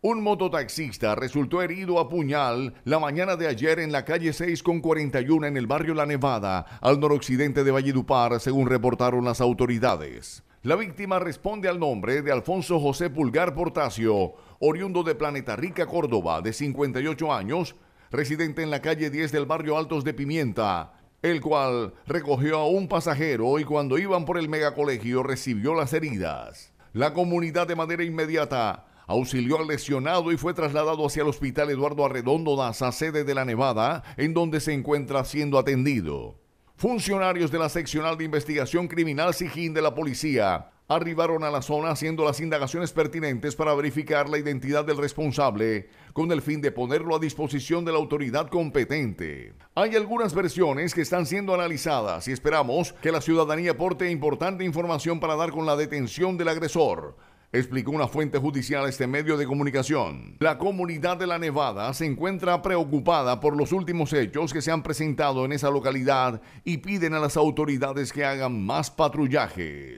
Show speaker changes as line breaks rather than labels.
Un mototaxista resultó herido a puñal la mañana de ayer en la calle 6 con 41 en el barrio La Nevada, al noroccidente de Valledupar, según reportaron las autoridades. La víctima responde al nombre de Alfonso José Pulgar Portacio, oriundo de Planeta Rica, Córdoba, de 58 años, residente en la calle 10 del barrio Altos de Pimienta, el cual recogió a un pasajero y cuando iban por el megacolegio recibió las heridas. La comunidad de manera inmediata auxilió al lesionado y fue trasladado hacia el Hospital Eduardo Arredondo Daza, sede de la Nevada, en donde se encuentra siendo atendido. Funcionarios de la Seccional de Investigación Criminal sigin de la Policía arribaron a la zona haciendo las indagaciones pertinentes para verificar la identidad del responsable, con el fin de ponerlo a disposición de la autoridad competente. Hay algunas versiones que están siendo analizadas y esperamos que la ciudadanía aporte importante información para dar con la detención del agresor explicó una fuente judicial a este medio de comunicación. La comunidad de La Nevada se encuentra preocupada por los últimos hechos que se han presentado en esa localidad y piden a las autoridades que hagan más patrullaje.